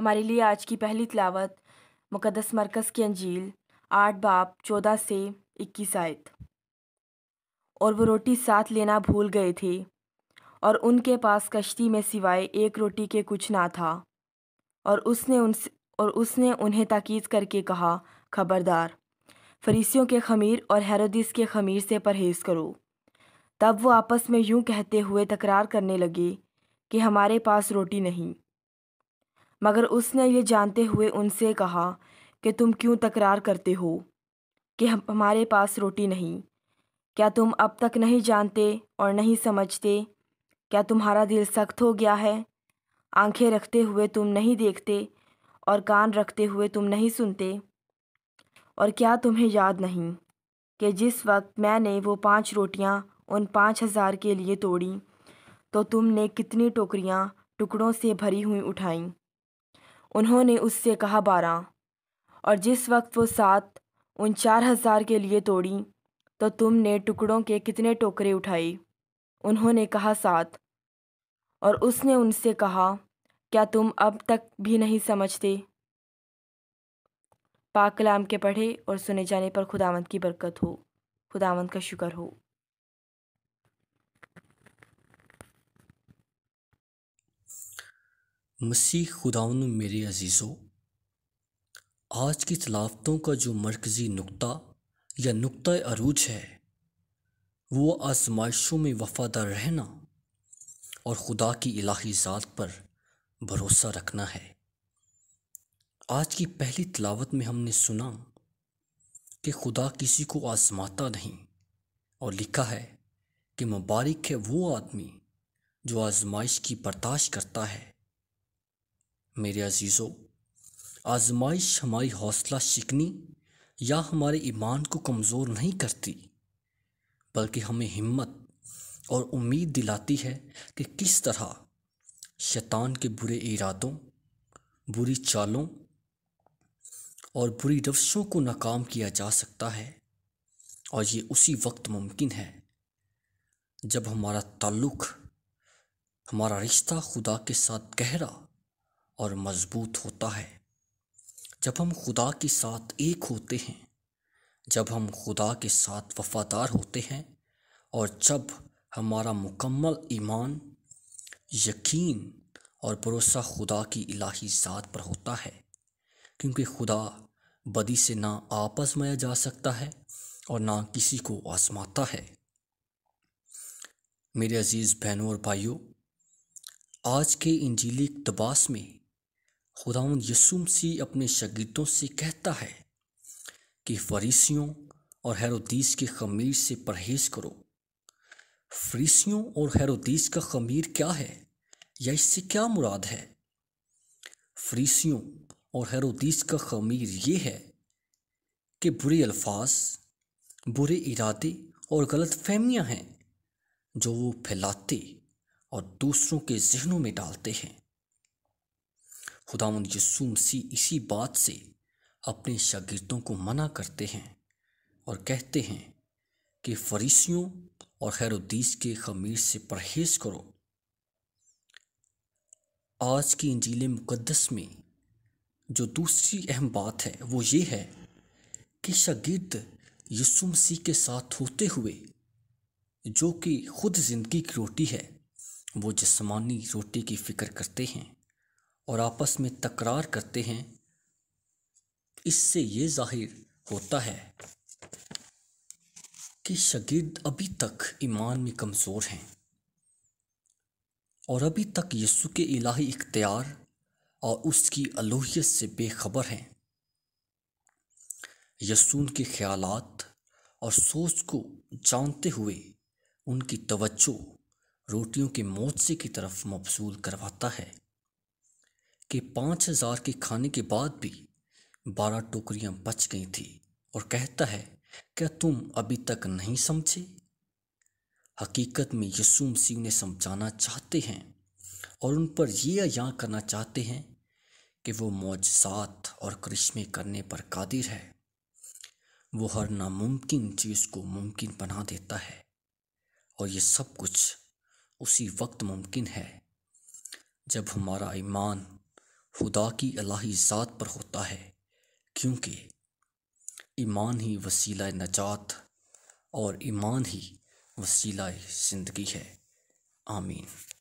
हमारे लिए आज की पहली तलावत मुक़दस मरकज़ की अंजील आठ बाप चौदह से इक्कीस आयत और वो रोटी साथ लेना भूल गए थे और उनके पास कश्ती में सिवाय एक रोटी के कुछ ना था और उसने उन और उसने उन्हें ताकीद करके कहा खबरदार फरीसियों के खमीर और हैरोदिस के खमीर से परहेज़ करो तब वो आपस में यूं कहते हुए तकरार करने लगे कि हमारे पास रोटी नहीं मगर उसने ये जानते हुए उनसे कहा कि तुम क्यों तकरार करते हो कि हम हमारे पास रोटी नहीं क्या तुम अब तक नहीं जानते और नहीं समझते क्या तुम्हारा दिल सख्त हो गया है आंखें रखते हुए तुम नहीं देखते और कान रखते हुए तुम नहीं सुनते और क्या तुम्हें याद नहीं कि जिस वक्त मैंने वो पांच रोटियां उन पाँच हज़ार के लिए तोड़ी तो तुमने कितनी टोकरियां टुकड़ों से भरी हुई उठाईं उन्होंने उससे कहा बारह और जिस वक्त वो सात उन चार हजार के लिए तोड़ी तो तुमने टुकड़ों के कितने टोकरे उठाए उन्होंने कहा सात और उसने उनसे कहा क्या तुम अब तक भी नहीं समझते पाक कलाम के पढ़े और सुने जाने पर खुदावंत की बरकत हो खुदावंत का शुक्र हो मसीह खुदावन मेरे अजीज़ों आज की तलावतों का जो मरकज़ी नुक्ता या नुक्ता अरूज है वो आजमाइशों में वफादार रहना और खुदा की इलाही ज़ात पर भरोसा रखना है आज की पहली तलावत में हमने सुना कि खुदा किसी को आजमाता नहीं और लिखा है कि मुबारक है वो आदमी जो आजमाइश की बर्दाश्त करता है मेरे अजीज़ों आजमाइश हमारी हौसला शिकनी या हमारे ईमान को कमज़ोर नहीं करती बल्कि हमें हिम्मत और उम्मीद दिलाती है कि किस तरह शैतान के बुरे इरादों बुरी चालों और बुरी रफ्शों को नाकाम किया जा सकता है और ये उसी वक्त मुमकिन है जब हमारा ताल्लुक़ हमारा रिश्ता खुदा के साथ गहरा और मज़बूत होता है जब हम खुदा के साथ एक होते हैं जब हम खुदा के साथ वफादार होते हैं और जब हमारा मुकम्मल ईमान यकीन और भरोसा खुदा की इलाही ज़ात पर होता है क्योंकि खुदा बदी से ना आपसमाया जा सकता है और ना किसी को आसमाता है मेरे अज़ीज़ बहनों और भाइयों आज के इंजीली इकतबास में खुदाउन यसुम सी अपने शगीतों से कहता है कि फरीसियों और हैरोदीस के खमीर से परहेज़ करो फरीसियों और हैरोदीस का खमीर क्या है या इससे क्या मुराद है फरीसियों और हैरोदीस का खमीर ये है कि बुरे अल्फाज बुरे इरादे और गलत फहमियाँ हैं जो वो फैलाते और दूसरों के जहनों में डालते हैं खुदावन यसु मसीह इसी बात से अपने शागिर्दों को मना करते हैं और कहते हैं कि फरीसियों और खैरुद्दीस के खमीर से परहेज करो आज की इंजील मुकदस में जो दूसरी अहम बात है वो ये है कि शागिर्द यसु मसीह के साथ होते हुए जो कि खुद ज़िंदगी की रोटी है वो जिसमानी रोटी की फ़िक्र करते हैं और आपस में तकरार करते हैं इससे ये जाहिर होता है कि शगिर्द अभी तक ईमान में कमज़ोर हैं और अभी तक यस्सु के इलाही इख्तियार और उसकी अलोहियत से बेखबर हैं यस्सून के ख्यालात और सोच को जानते हुए उनकी तवज्जो रोटियों के मोर्चे की तरफ मबसूल करवाता है कि पाँच हज़ार के खाने के बाद भी बारह टोकरियां बच गई थी और कहता है क्या तुम अभी तक नहीं समझे हकीकत में यसु मसीह उन्हें समझाना चाहते हैं और उन पर यह या करना चाहते हैं कि वो मौजात और करिश्मे करने पर कादिर है वो हर नामुमकिन चीज़ को मुमकिन बना देता है और ये सब कुछ उसी वक्त मुमकिन है जब हमारा ईमान खुदा की अलाही ज़ात पर होता है क्योंकि ईमान ही वसीला नजात और ईमान ही वसीला ज़िंदगी है आमीन